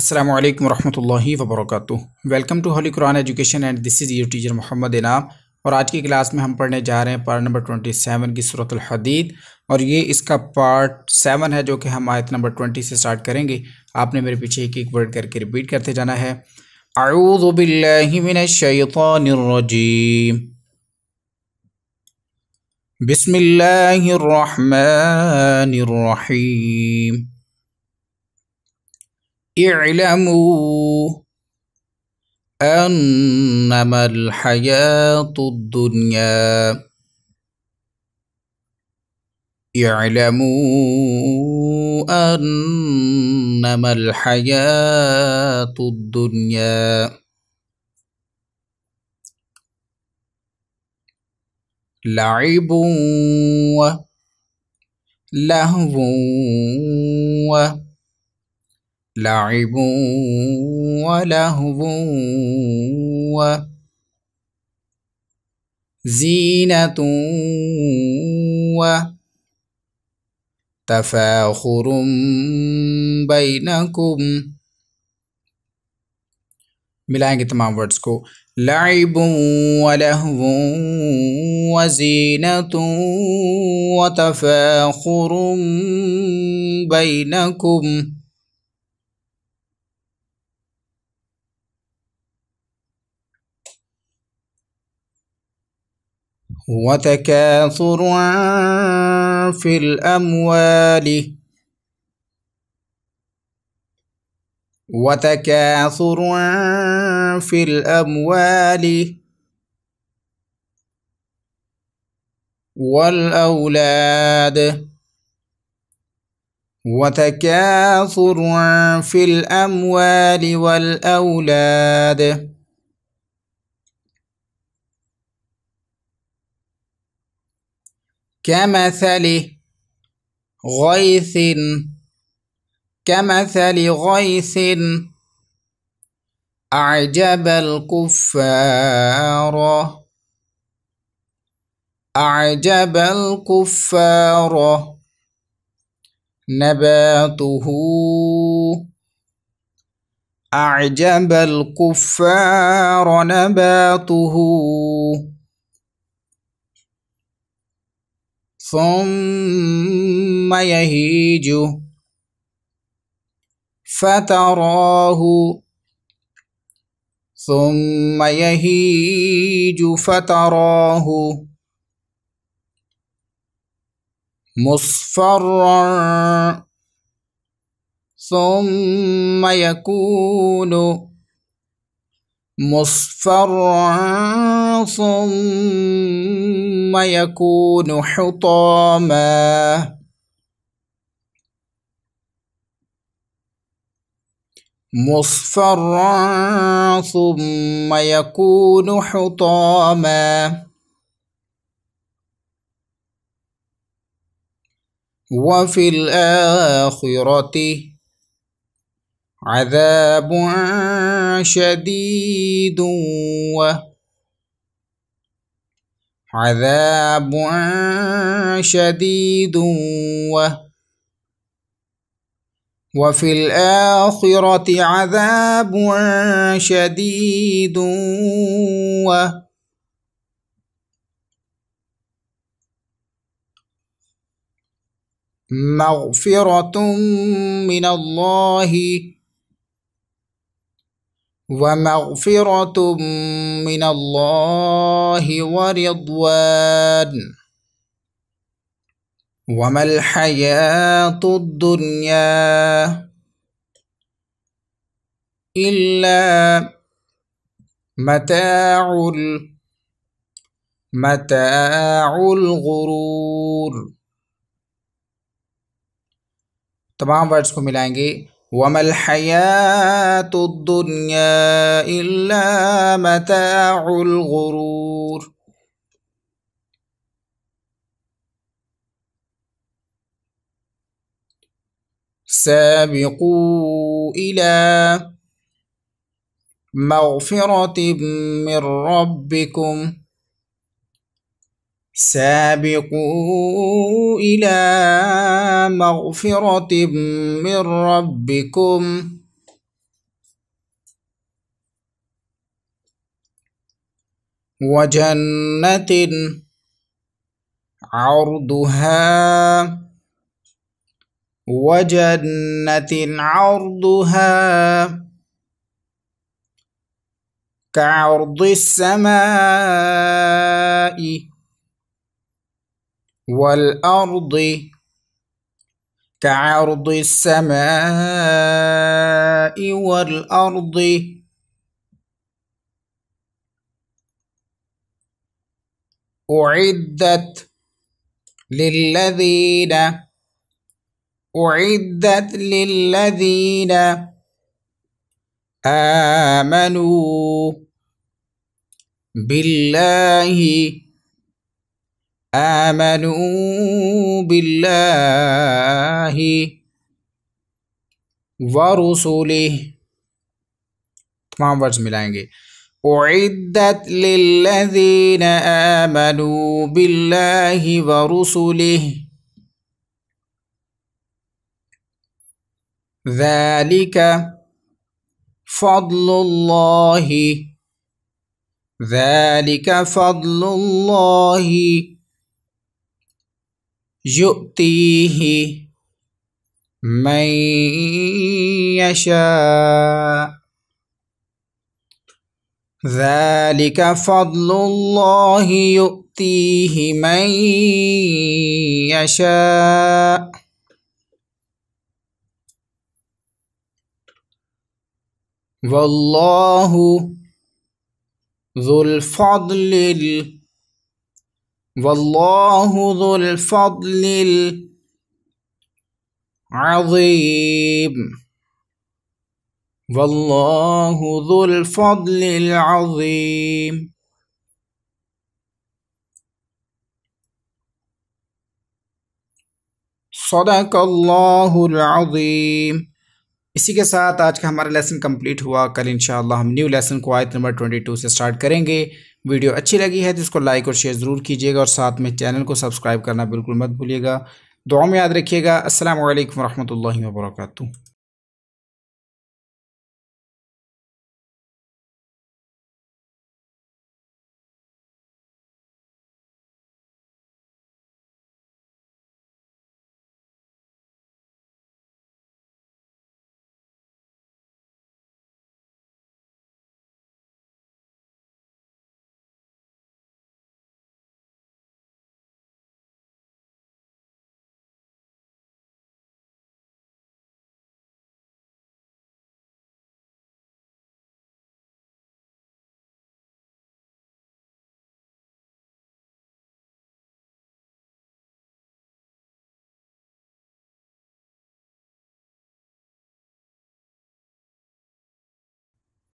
السلام علیکم ورحمۃ اللہ وبرکاتہ ویلکم ٹو ہولی قرآن ایجوکیشن اینڈ دس از یور ٹیچر محمد انعام اور آج کی کلاس میں ہم پڑھنے جا رہے ہیں پارٹ نمبر ٹوئنٹی سیون کی صورت الحدید اور یہ اس کا پارٹ سیون ہے جو کہ ہم آیت نمبر ٹوئنٹی سے سٹارٹ کریں گے آپ نے میرے پیچھے ایک ایک ورڈ کر کے ریپیٹ کرتے جانا ہے اعوذ باللہ من الشیطان الرجیم بسم اللہ الرحمن الرحیم اعلموا انما الحياه الدنيا اعلموا انما الحياه الدنيا لعب ولهو لعب ولهو وزينة وتفاخر بينكم گے تمام ورڈز کو لعب ولهو وزینت وتفاخر بینکم وتكاثر في الأموال وتكاثر في الأموال والأولاد وتكاثر في الأموال والأولاد كمثل غيث كمثل غيث أعجب الكفار أعجب الكفار نباته أعجب الكفار نباته ثم يهيج فتراه ثم يهيج فتراه مصفرا ثم يكون مصفرا ثم يوم يكون حطاما مصفرا ثم يكون حطاما وفي الآخرة عذاب شديد وهو عذاب شديد وفي الآخرة عذاب شديد و مغفرة من الله ومغفرة من الله ورضوان وما الحياة الدنيا إلا متاع متاع الغرور ورڈز کو ملائیں گے وما الحياة الدنيا إلا متاع الغرور سابقوا إلى مغفرة من ربكم سابقوا إلى مغفرة من ربكم وجنة عرضها وجنة عرضها كعرض السماء والأرض كعرض السماء والأرض أعدت للذين أعدت للذين آمنوا بالله آمنوا بالله ورسله تمام ملائیں گے أعدت للذين آمنوا بالله ورسله ذلك فضل الله ذلك فضل الله يؤتيه من يشاء ذلك فضل الله يؤتيه من يشاء والله ذو الفضل واللہ ذو الفضل العظیم واللہ ذو الفضل العظیم صدق اللہ العظیم اسی کے ساتھ آج کا ہمارا لیسن کمپلیٹ ہوا کل انشاءاللہ ہم نیو لیسن کو آیت نمبر 22 سے سٹارٹ کریں گے ویڈیو اچھی لگی ہے تو اس کو لائک اور شیئر ضرور کیجیے گا اور ساتھ میں چینل کو سبسکرائب کرنا بالکل مت بھولیے گا دعاؤں میں یاد رکھیے گا السلام علیکم ورحمۃ اللہ وبرکاتہ